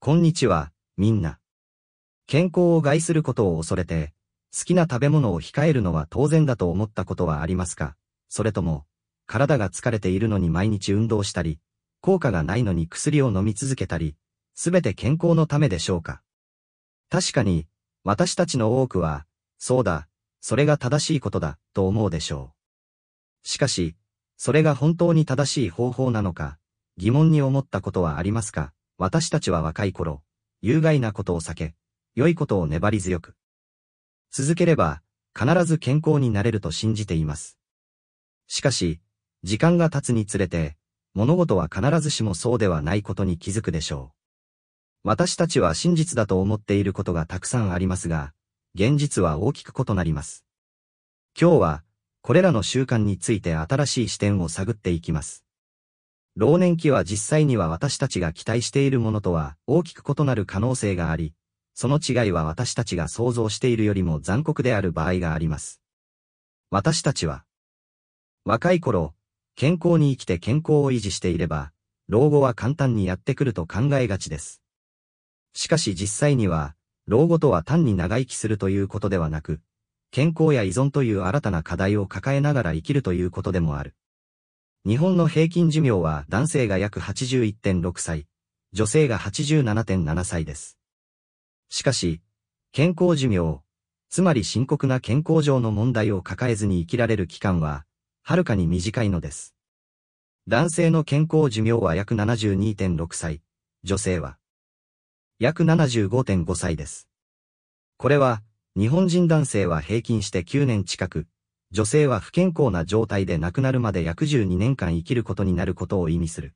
こんにちは、みんな。健康を害することを恐れて、好きな食べ物を控えるのは当然だと思ったことはありますかそれとも、体が疲れているのに毎日運動したり、効果がないのに薬を飲み続けたり、すべて健康のためでしょうか確かに、私たちの多くは、そうだ、それが正しいことだ、と思うでしょう。しかし、それが本当に正しい方法なのか、疑問に思ったことはありますか私たちは若い頃、有害なことを避け、良いことを粘り強く。続ければ、必ず健康になれると信じています。しかし、時間が経つにつれて、物事は必ずしもそうではないことに気づくでしょう。私たちは真実だと思っていることがたくさんありますが、現実は大きく異なります。今日は、これらの習慣について新しい視点を探っていきます。老年期は実際には私たちが期待しているものとは大きく異なる可能性があり、その違いは私たちが想像しているよりも残酷である場合があります。私たちは、若い頃、健康に生きて健康を維持していれば、老後は簡単にやってくると考えがちです。しかし実際には、老後とは単に長生きするということではなく、健康や依存という新たな課題を抱えながら生きるということでもある。日本の平均寿命は男性が約81.6歳、女性が87.7歳です。しかし、健康寿命、つまり深刻な健康上の問題を抱えずに生きられる期間は、はるかに短いのです。男性の健康寿命は約72.6歳、女性は約75.5歳です。これは、日本人男性は平均して9年近く、女性は不健康な状態で亡くなるまで約12年間生きることになることを意味する。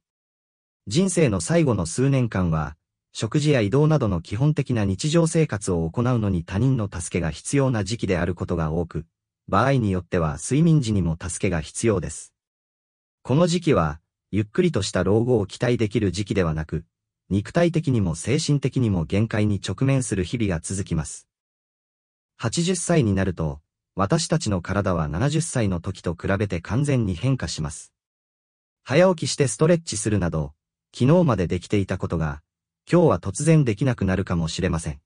人生の最後の数年間は、食事や移動などの基本的な日常生活を行うのに他人の助けが必要な時期であることが多く、場合によっては睡眠時にも助けが必要です。この時期は、ゆっくりとした老後を期待できる時期ではなく、肉体的にも精神的にも限界に直面する日々が続きます。80歳になると、私たちの体は70歳の時と比べて完全に変化します。早起きしてストレッチするなど、昨日までできていたことが、今日は突然できなくなるかもしれません。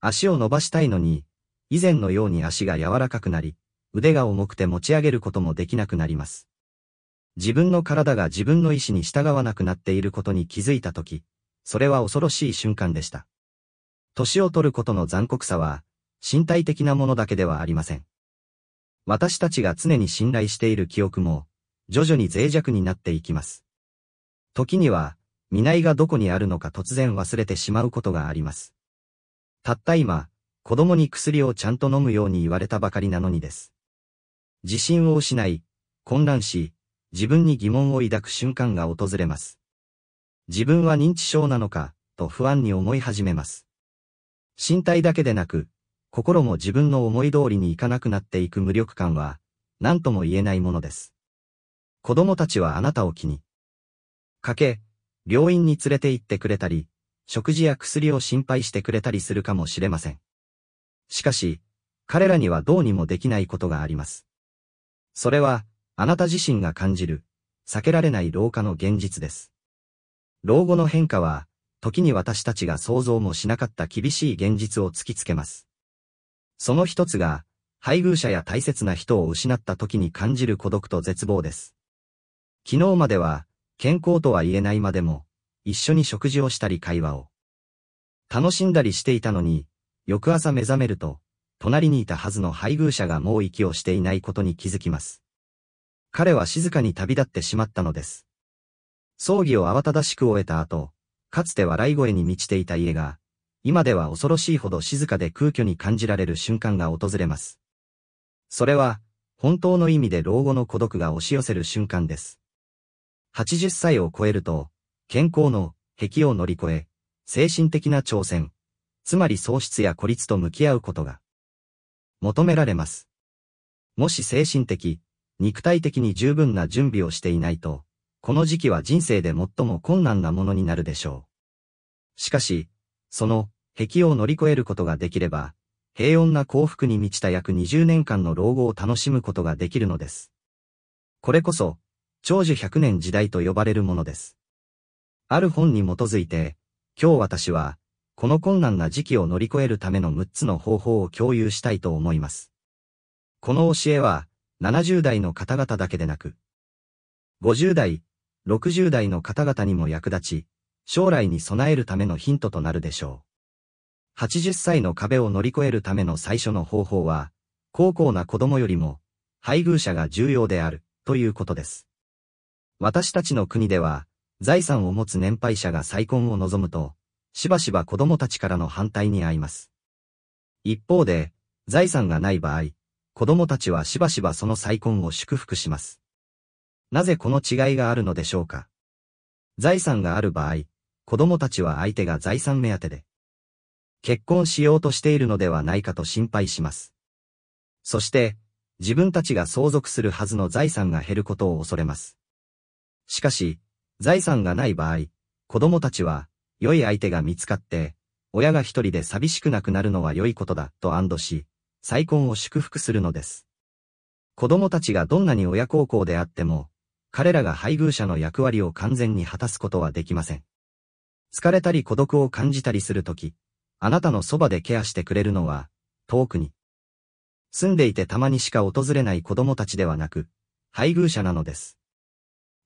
足を伸ばしたいのに、以前のように足が柔らかくなり、腕が重くて持ち上げることもできなくなります。自分の体が自分の意志に従わなくなっていることに気づいたとき、それは恐ろしい瞬間でした。年を取ることの残酷さは、身体的なものだけではありません。私たちが常に信頼している記憶も、徐々に脆弱になっていきます。時には、見ないがどこにあるのか突然忘れてしまうことがあります。たった今、子供に薬をちゃんと飲むように言われたばかりなのにです。自信を失い、混乱し、自分に疑問を抱く瞬間が訪れます。自分は認知症なのか、と不安に思い始めます。身体だけでなく、心も自分の思い通りにいかなくなっていく無力感は、何とも言えないものです。子供たちはあなたを気に。かけ、病院に連れて行ってくれたり、食事や薬を心配してくれたりするかもしれません。しかし、彼らにはどうにもできないことがあります。それは、あなた自身が感じる、避けられない老化の現実です。老後の変化は、時に私たちが想像もしなかった厳しい現実を突きつけます。その一つが、配偶者や大切な人を失った時に感じる孤独と絶望です。昨日までは、健康とは言えないまでも、一緒に食事をしたり会話を。楽しんだりしていたのに、翌朝目覚めると、隣にいたはずの配偶者がもう息をしていないことに気づきます。彼は静かに旅立ってしまったのです。葬儀を慌ただしく終えた後、かつて笑い声に満ちていた家が、今では恐ろしいほど静かで空虚に感じられる瞬間が訪れます。それは、本当の意味で老後の孤独が押し寄せる瞬間です。80歳を超えると、健康の壁を乗り越え、精神的な挑戦、つまり喪失や孤立と向き合うことが、求められます。もし精神的、肉体的に十分な準備をしていないと、この時期は人生で最も困難なものになるでしょう。しかし、その、壁を乗り越えることができれば、平穏な幸福に満ちた約20年間の老後を楽しむことができるのです。これこそ、長寿100年時代と呼ばれるものです。ある本に基づいて、今日私は、この困難な時期を乗り越えるための6つの方法を共有したいと思います。この教えは、70代の方々だけでなく、50代、60代の方々にも役立ち、将来に備えるためのヒントとなるでしょう。80歳の壁を乗り越えるための最初の方法は、高校な子供よりも、配偶者が重要である、ということです。私たちの国では、財産を持つ年配者が再婚を望むと、しばしば子供たちからの反対に遭います。一方で、財産がない場合、子供たちはしばしばその再婚を祝福します。なぜこの違いがあるのでしょうか財産がある場合、子供たちは相手が財産目当てで、結婚しようとしているのではないかと心配します。そして、自分たちが相続するはずの財産が減ることを恐れます。しかし、財産がない場合、子供たちは、良い相手が見つかって、親が一人で寂しくなくなるのは良いことだ、と安堵し、再婚を祝福するのです。子供たちがどんなに親孝行であっても、彼らが配偶者の役割を完全に果たすことはできません。疲れたり孤独を感じたりするとき、あなたのそばでケアしてくれるのは、遠くに。住んでいてたまにしか訪れない子供たちではなく、配偶者なのです。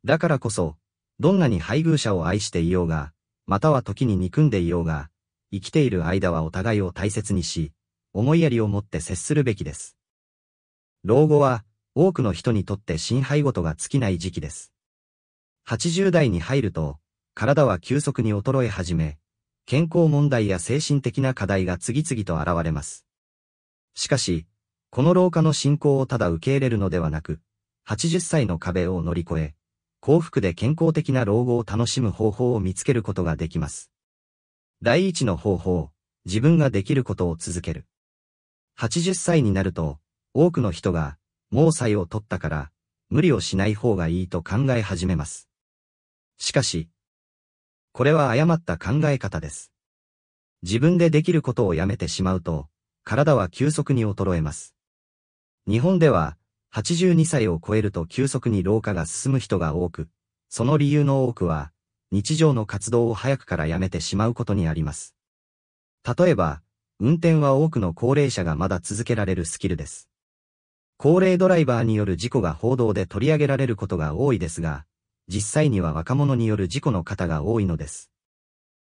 だからこそ、どんなに配偶者を愛していようが、または時に憎んでいようが、生きている間はお互いを大切にし、思いやりを持って接するべきです。老後は、多くの人にとって心配事が尽きない時期です。80代に入ると、体は急速に衰え始め、健康問題や精神的な課題が次々と現れます。しかし、この老化の進行をただ受け入れるのではなく、80歳の壁を乗り越え、幸福で健康的な老後を楽しむ方法を見つけることができます。第一の方法、自分ができることを続ける。80歳になると、多くの人が、もう歳を取ったから、無理をしない方がいいと考え始めます。しかし、これは誤った考え方です。自分でできることをやめてしまうと、体は急速に衰えます。日本では、82歳を超えると急速に老化が進む人が多く、その理由の多くは、日常の活動を早くからやめてしまうことにあります。例えば、運転は多くの高齢者がまだ続けられるスキルです。高齢ドライバーによる事故が報道で取り上げられることが多いですが、実際には若者による事故の方が多いのです。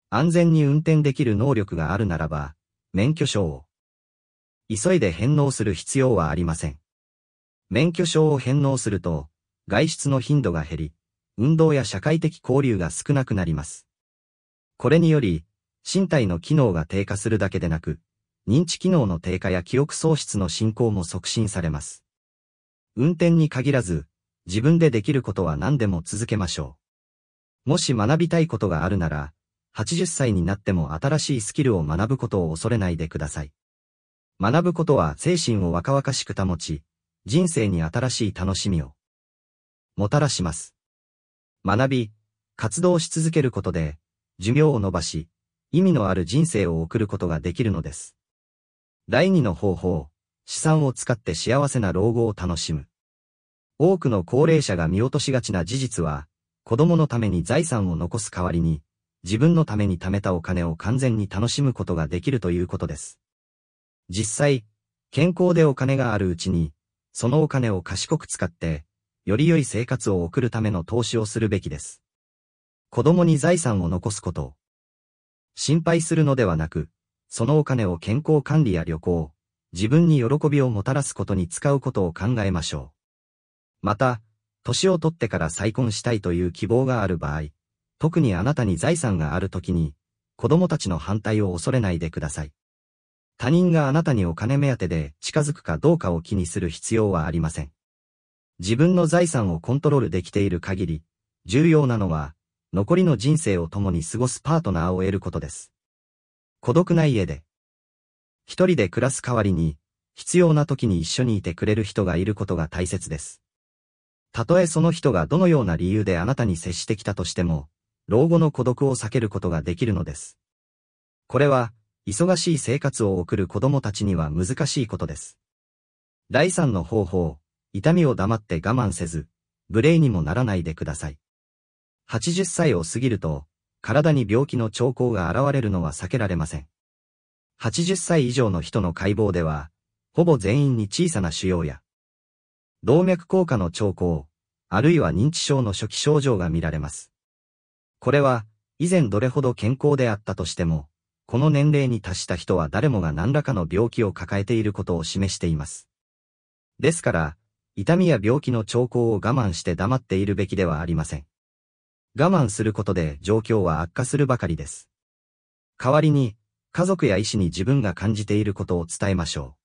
安全に運転できる能力があるならば、免許証を。急いで返納する必要はありません。免許証を返納すると、外出の頻度が減り、運動や社会的交流が少なくなります。これにより、身体の機能が低下するだけでなく、認知機能の低下や記憶喪失の進行も促進されます。運転に限らず、自分でできることは何でも続けましょう。もし学びたいことがあるなら、80歳になっても新しいスキルを学ぶことを恐れないでください。学ぶことは精神を若々しく保ち、人生に新しい楽しみをもたらします。学び、活動し続けることで、寿命を伸ばし、意味のある人生を送ることができるのです。第二の方法、資産を使って幸せな老後を楽しむ。多くの高齢者が見落としがちな事実は、子供のために財産を残す代わりに、自分のために貯めたお金を完全に楽しむことができるということです。実際、健康でお金があるうちに、そのお金を賢く使って、より良い生活を送るための投資をするべきです。子供に財産を残すことを。心配するのではなく、そのお金を健康管理や旅行、自分に喜びをもたらすことに使うことを考えましょう。また、年を取ってから再婚したいという希望がある場合、特にあなたに財産がある時に、子供たちの反対を恐れないでください。他人があなたにお金目当てで近づくかどうかを気にする必要はありません。自分の財産をコントロールできている限り、重要なのは、残りの人生を共に過ごすパートナーを得ることです。孤独な家で。一人で暮らす代わりに、必要な時に一緒にいてくれる人がいることが大切です。たとえその人がどのような理由であなたに接してきたとしても、老後の孤独を避けることができるのです。これは、忙しい生活を送る子供たちには難しいことです。第三の方法、痛みを黙って我慢せず、無礼にもならないでください。80歳を過ぎると、体に病気の兆候が現れるのは避けられません。80歳以上の人の解剖では、ほぼ全員に小さな腫瘍や、動脈硬化の兆候、あるいは認知症の初期症状が見られます。これは、以前どれほど健康であったとしても、この年齢に達した人は誰もが何らかの病気を抱えていることを示しています。ですから、痛みや病気の兆候を我慢して黙っているべきではありません。我慢することで状況は悪化するばかりです。代わりに、家族や医師に自分が感じていることを伝えましょう。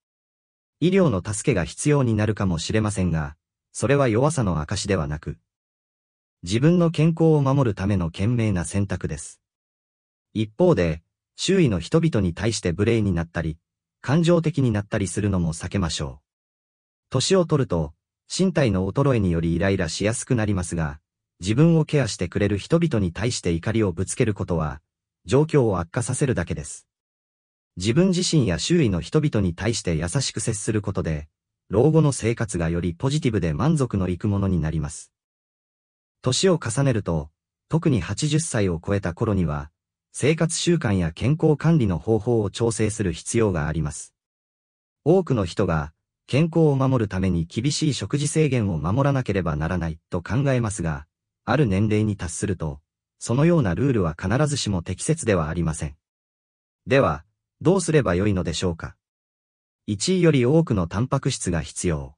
医療の助けが必要になるかもしれませんが、それは弱さの証ではなく、自分の健康を守るための賢明な選択です。一方で、周囲の人々に対して無礼になったり、感情的になったりするのも避けましょう。年を取ると、身体の衰えによりイライラしやすくなりますが、自分をケアしてくれる人々に対して怒りをぶつけることは、状況を悪化させるだけです。自分自身や周囲の人々に対して優しく接することで、老後の生活がよりポジティブで満足のいくものになります。年を重ねると、特に80歳を超えた頃には、生活習慣や健康管理の方法を調整する必要があります。多くの人が、健康を守るために厳しい食事制限を守らなければならないと考えますが、ある年齢に達すると、そのようなルールは必ずしも適切ではありません。では、どうすればよいのでしょうか ?1 位より多くのタンパク質が必要。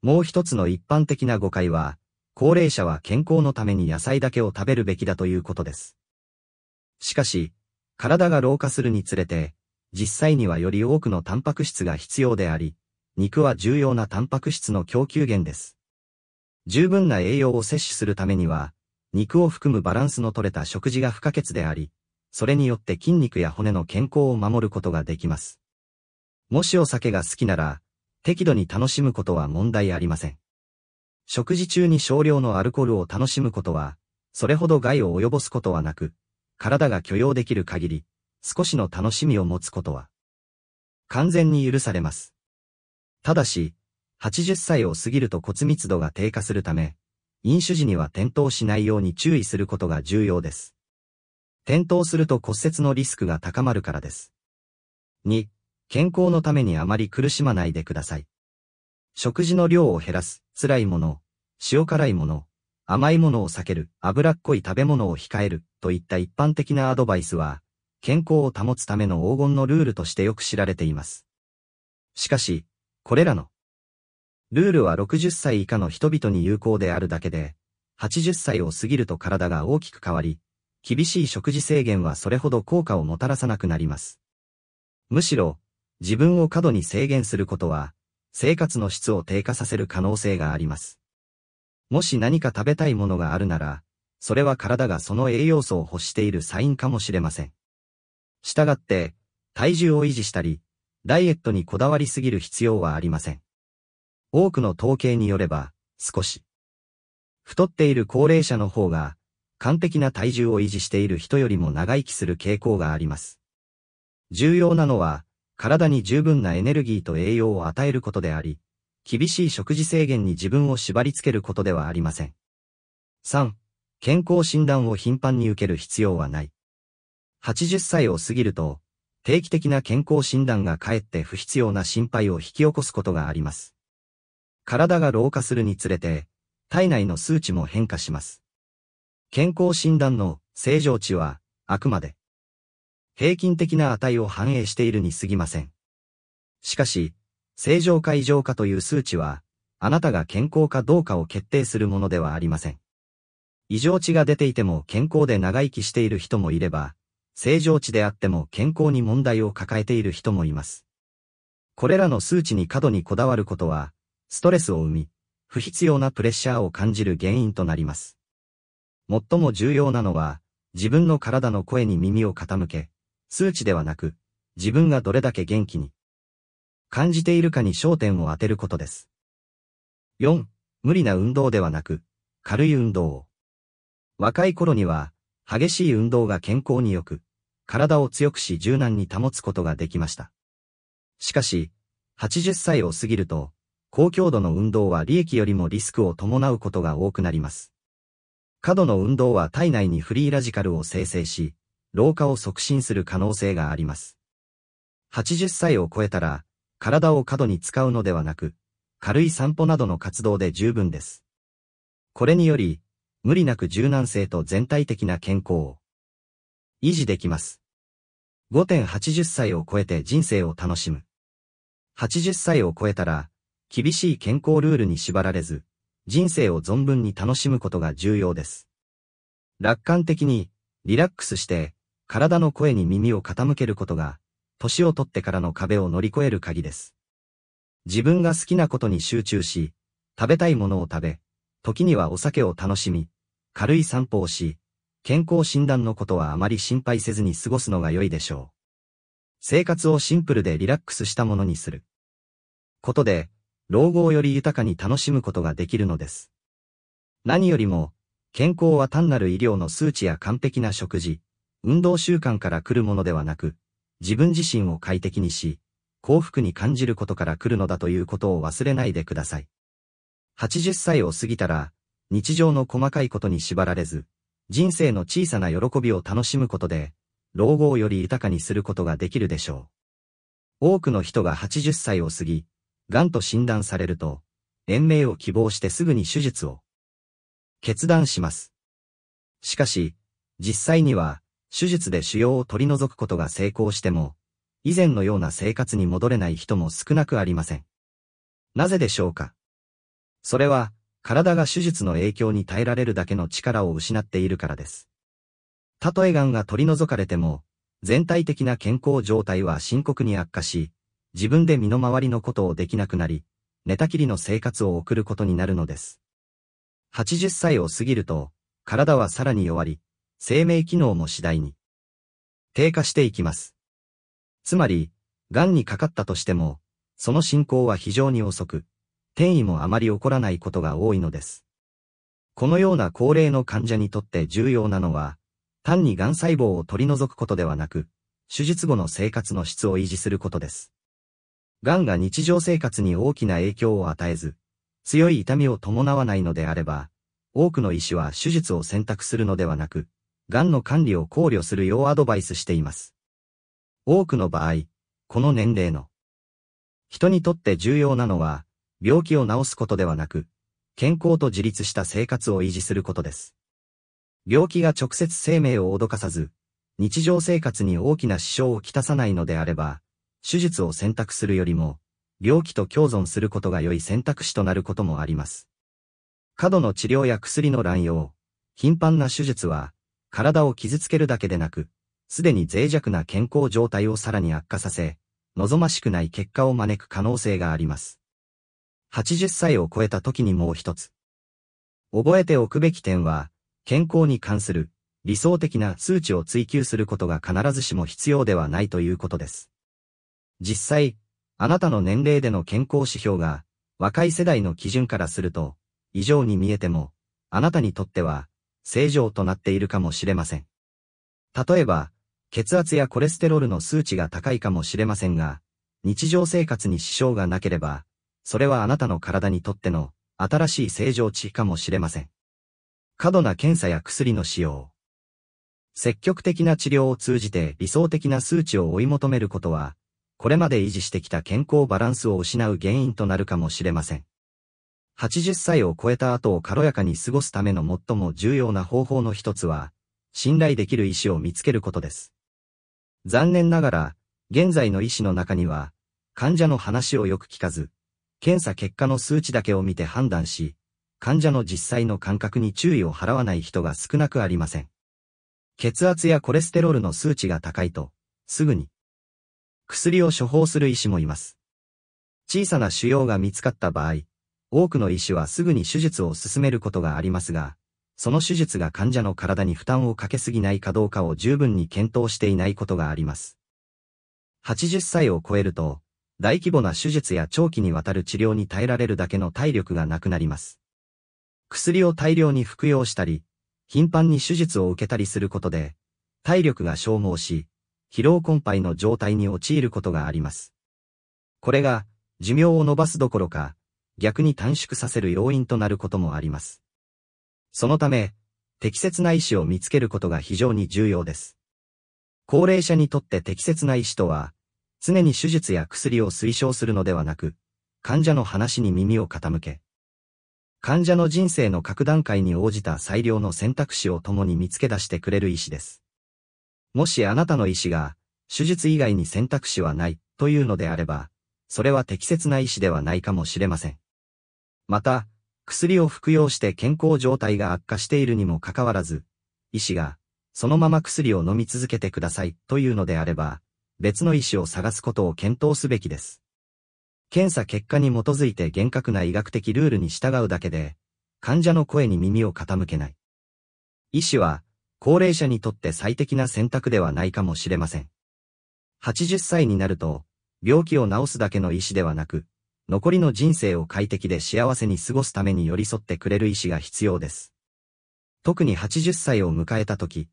もう一つの一般的な誤解は、高齢者は健康のために野菜だけを食べるべきだということです。しかし、体が老化するにつれて、実際にはより多くのタンパク質が必要であり、肉は重要なタンパク質の供給源です。十分な栄養を摂取するためには、肉を含むバランスの取れた食事が不可欠であり、それによって筋肉や骨の健康を守ることができます。もしお酒が好きなら、適度に楽しむことは問題ありません。食事中に少量のアルコールを楽しむことは、それほど害を及ぼすことはなく、体が許容できる限り、少しの楽しみを持つことは、完全に許されます。ただし、80歳を過ぎると骨密度が低下するため、飲酒時には転倒しないように注意することが重要です。転倒すると骨折のリスクが高まるからです。2、健康のためにあまり苦しまないでください。食事の量を減らす、辛いもの、塩辛いもの、甘いものを避ける、脂っこい食べ物を控える、といった一般的なアドバイスは、健康を保つための黄金のルールとしてよく知られています。しかし、これらの、ルールは60歳以下の人々に有効であるだけで、80歳を過ぎると体が大きく変わり、厳しい食事制限はそれほど効果をもたらさなくなります。むしろ、自分を過度に制限することは、生活の質を低下させる可能性があります。もし何か食べたいものがあるなら、それは体がその栄養素を欲しているサインかもしれません。したがって、体重を維持したり、ダイエットにこだわりすぎる必要はありません。多くの統計によれば、少し。太っている高齢者の方が、完璧な体重を維持している人よりも長生きする傾向があります。重要なのは、体に十分なエネルギーと栄養を与えることであり、厳しい食事制限に自分を縛り付けることではありません。3. 健康診断を頻繁に受ける必要はない。80歳を過ぎると、定期的な健康診断がかえって不必要な心配を引き起こすことがあります。体が老化するにつれて、体内の数値も変化します。健康診断の正常値は、あくまで、平均的な値を反映しているに過ぎません。しかし、正常か異常かという数値は、あなたが健康かどうかを決定するものではありません。異常値が出ていても健康で長生きしている人もいれば、正常値であっても健康に問題を抱えている人もいます。これらの数値に過度にこだわることは、ストレスを生み、不必要なプレッシャーを感じる原因となります。最も重要なのは、自分の体の声に耳を傾け、数値ではなく、自分がどれだけ元気に感じているかに焦点を当てることです。4. 無理な運動ではなく、軽い運動を。若い頃には、激しい運動が健康に良く、体を強くし柔軟に保つことができました。しかし、80歳を過ぎると、高強度の運動は利益よりもリスクを伴うことが多くなります。過度の運動は体内にフリーラジカルを生成し、老化を促進する可能性があります。80歳を超えたら、体を過度に使うのではなく、軽い散歩などの活動で十分です。これにより、無理なく柔軟性と全体的な健康を維持できます。5.80歳を超えて人生を楽しむ。80歳を超えたら、厳しい健康ルールに縛られず、人生を存分に楽しむことが重要です。楽観的に、リラックスして、体の声に耳を傾けることが、年をとってからの壁を乗り越える鍵です。自分が好きなことに集中し、食べたいものを食べ、時にはお酒を楽しみ、軽い散歩をし、健康診断のことはあまり心配せずに過ごすのが良いでしょう。生活をシンプルでリラックスしたものにする。ことで、老後をより豊かに楽しむことができるのです。何よりも、健康は単なる医療の数値や完璧な食事、運動習慣から来るものではなく、自分自身を快適にし、幸福に感じることから来るのだということを忘れないでください。80歳を過ぎたら、日常の細かいことに縛られず、人生の小さな喜びを楽しむことで、老後をより豊かにすることができるでしょう。多くの人が80歳を過ぎ、癌と診断されると、延命を希望してすぐに手術を決断します。しかし、実際には、手術で腫瘍を取り除くことが成功しても、以前のような生活に戻れない人も少なくありません。なぜでしょうかそれは、体が手術の影響に耐えられるだけの力を失っているからです。たとえ癌が取り除かれても、全体的な健康状態は深刻に悪化し、自分で身の回りのことをできなくなり、寝たきりの生活を送ることになるのです。80歳を過ぎると、体はさらに弱り、生命機能も次第に低下していきます。つまり、癌にかかったとしても、その進行は非常に遅く、転移もあまり起こらないことが多いのです。このような高齢の患者にとって重要なのは、単に癌細胞を取り除くことではなく、手術後の生活の質を維持することです。癌が日常生活に大きな影響を与えず、強い痛みを伴わないのであれば、多くの医師は手術を選択するのではなく、癌の管理を考慮するようアドバイスしています。多くの場合、この年齢の人にとって重要なのは、病気を治すことではなく、健康と自立した生活を維持することです。病気が直接生命を脅かさず、日常生活に大きな支障をきたさないのであれば、手術を選択するよりも、病気と共存することが良い選択肢となることもあります。過度の治療や薬の乱用、頻繁な手術は、体を傷つけるだけでなく、すでに脆弱な健康状態をさらに悪化させ、望ましくない結果を招く可能性があります。80歳を超えた時にもう一つ。覚えておくべき点は、健康に関する理想的な数値を追求することが必ずしも必要ではないということです。実際、あなたの年齢での健康指標が、若い世代の基準からすると、異常に見えても、あなたにとっては、正常となっているかもしれません。例えば、血圧やコレステロールの数値が高いかもしれませんが、日常生活に支障がなければ、それはあなたの体にとっての新しい正常値かもしれません。過度な検査や薬の使用。積極的な治療を通じて理想的な数値を追い求めることは、これまで維持してきた健康バランスを失う原因となるかもしれません。80歳を超えた後を軽やかに過ごすための最も重要な方法の一つは、信頼できる医師を見つけることです。残念ながら、現在の医師の中には、患者の話をよく聞かず、検査結果の数値だけを見て判断し、患者の実際の感覚に注意を払わない人が少なくありません。血圧やコレステロールの数値が高いと、すぐに、薬を処方する医師もいます。小さな腫瘍が見つかった場合、多くの医師はすぐに手術を進めることがありますが、その手術が患者の体に負担をかけすぎないかどうかを十分に検討していないことがあります。80歳を超えると、大規模な手術や長期にわたる治療に耐えられるだけの体力がなくなります。薬を大量に服用したり、頻繁に手術を受けたりすることで、体力が消耗し、疲労困憊の状態に陥ることがあります。これが、寿命を伸ばすどころか、逆に短縮させる要因となることもあります。そのため、適切な医師を見つけることが非常に重要です。高齢者にとって適切な医師とは、常に手術や薬を推奨するのではなく、患者の話に耳を傾け、患者の人生の各段階に応じた最良の選択肢を共に見つけ出してくれる医師です。もしあなたの医師が、手術以外に選択肢はない、というのであれば、それは適切な医師ではないかもしれません。また、薬を服用して健康状態が悪化しているにもかかわらず、医師が、そのまま薬を飲み続けてください、というのであれば、別の医師を探すことを検討すべきです。検査結果に基づいて厳格な医学的ルールに従うだけで、患者の声に耳を傾けない。医師は、高齢者にとって最適な選択ではないかもしれません。80歳になると、病気を治すだけの医師ではなく、残りの人生を快適で幸せに過ごすために寄り添ってくれる医師が必要です。特に80歳を迎えた時、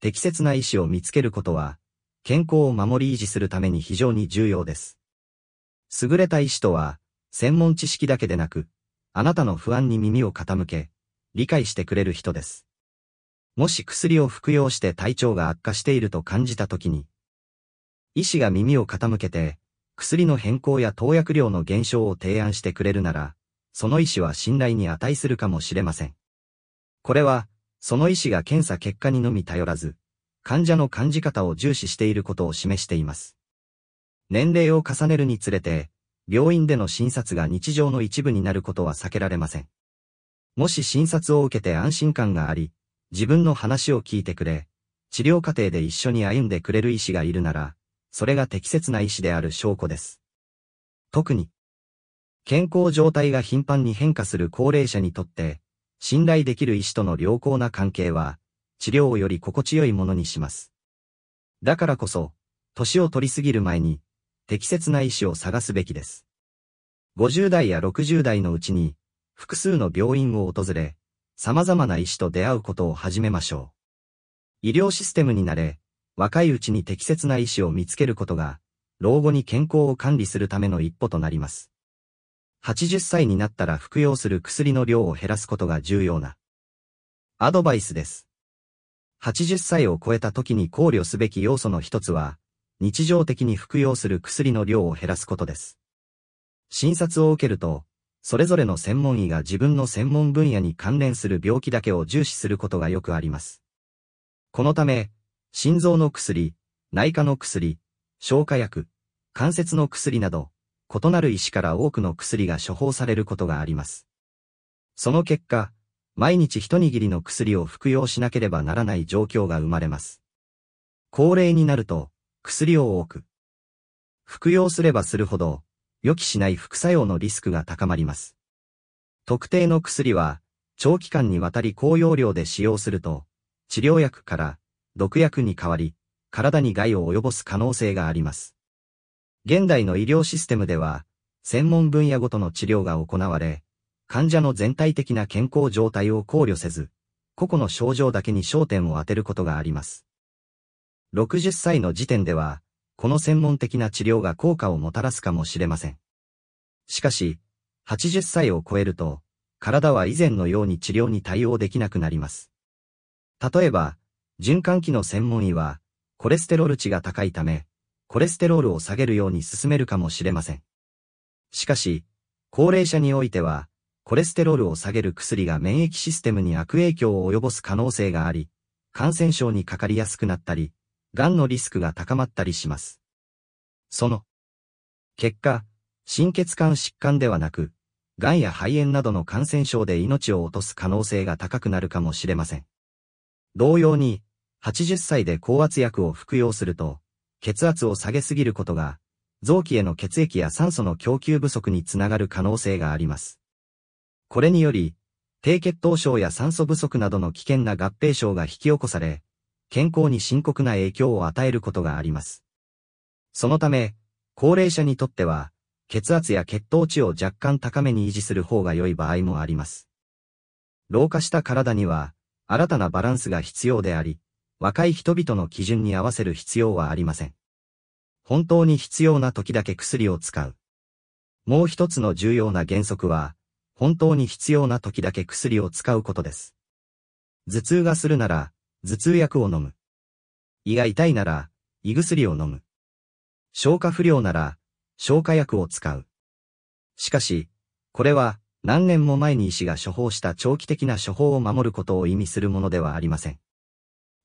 適切な医師を見つけることは、健康を守り維持するために非常に重要です。優れた医師とは、専門知識だけでなく、あなたの不安に耳を傾け、理解してくれる人です。もし薬を服用して体調が悪化していると感じた時に、医師が耳を傾けて、薬の変更や投薬量の減少を提案してくれるなら、その医師は信頼に値するかもしれません。これは、その医師が検査結果にのみ頼らず、患者の感じ方を重視していることを示しています。年齢を重ねるにつれて、病院での診察が日常の一部になることは避けられません。もし診察を受けて安心感があり、自分の話を聞いてくれ、治療過程で一緒に歩んでくれる医師がいるなら、それが適切な医師である証拠です。特に、健康状態が頻繁に変化する高齢者にとって、信頼できる医師との良好な関係は、治療をより心地よいものにします。だからこそ、年を取りすぎる前に、適切な医師を探すべきです。50代や60代のうちに、複数の病院を訪れ、様々な医師と出会うことを始めましょう。医療システムになれ、若いうちに適切な医師を見つけることが、老後に健康を管理するための一歩となります。80歳になったら服用する薬の量を減らすことが重要な。アドバイスです。80歳を超えた時に考慮すべき要素の一つは、日常的に服用する薬の量を減らすことです。診察を受けると、それぞれの専門医が自分の専門分野に関連する病気だけを重視することがよくあります。このため、心臓の薬、内科の薬、消化薬、関節の薬など、異なる医師から多くの薬が処方されることがあります。その結果、毎日一握りの薬を服用しなければならない状況が生まれます。高齢になると、薬を多く。服用すればするほど、予期しない副作用のリスクが高まります。特定の薬は、長期間にわたり高容量で使用すると、治療薬から毒薬に変わり、体に害を及ぼす可能性があります。現代の医療システムでは、専門分野ごとの治療が行われ、患者の全体的な健康状態を考慮せず、個々の症状だけに焦点を当てることがあります。60歳の時点では、この専門的な治療が効果をもたらすかもしれません。しかし、80歳を超えると、体は以前のように治療に対応できなくなります。例えば、循環器の専門医は、コレステロール値が高いため、コレステロールを下げるように進めるかもしれません。しかし、高齢者においては、コレステロールを下げる薬が免疫システムに悪影響を及ぼす可能性があり、感染症にかかりやすくなったり、癌のリスクが高まったりします。その、結果、心血管疾患ではなく、癌や肺炎などの感染症で命を落とす可能性が高くなるかもしれません。同様に、80歳で高圧薬を服用すると、血圧を下げすぎることが、臓器への血液や酸素の供給不足につながる可能性があります。これにより、低血糖症や酸素不足などの危険な合併症が引き起こされ、健康に深刻な影響を与えることがあります。そのため、高齢者にとっては、血圧や血糖値を若干高めに維持する方が良い場合もあります。老化した体には、新たなバランスが必要であり、若い人々の基準に合わせる必要はありません。本当に必要な時だけ薬を使う。もう一つの重要な原則は、本当に必要な時だけ薬を使うことです。頭痛がするなら、頭痛薬を飲む。胃が痛いなら、胃薬を飲む。消化不良なら、消化薬を使う。しかし、これは、何年も前に医師が処方した長期的な処方を守ることを意味するものではありません。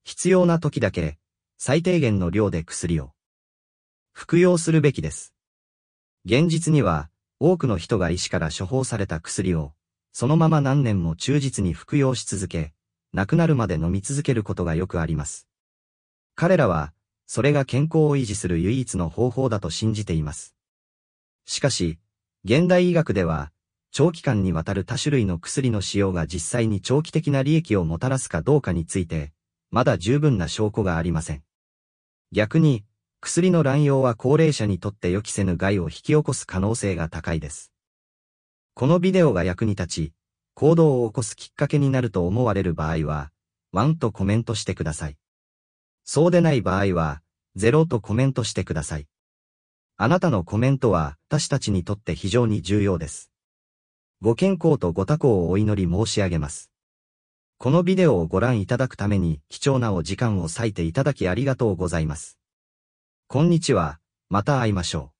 必要な時だけ、最低限の量で薬を服用するべきです。現実には、多くの人が医師から処方された薬を、そのまま何年も忠実に服用し続け、亡くなるまで飲み続けることがよくあります。彼らは、それが健康を維持する唯一の方法だと信じています。しかし、現代医学では、長期間にわたる多種類の薬の使用が実際に長期的な利益をもたらすかどうかについて、まだ十分な証拠がありません。逆に、薬の乱用は高齢者にとって予期せぬ害を引き起こす可能性が高いです。このビデオが役に立ち、行動を起こすきっかけになると思われる場合は、1とコメントしてください。そうでない場合は、0とコメントしてください。あなたのコメントは私たちにとって非常に重要です。ご健康とご多幸をお祈り申し上げます。このビデオをご覧いただくために貴重なお時間を割いていただきありがとうございます。こんにちは、また会いましょう。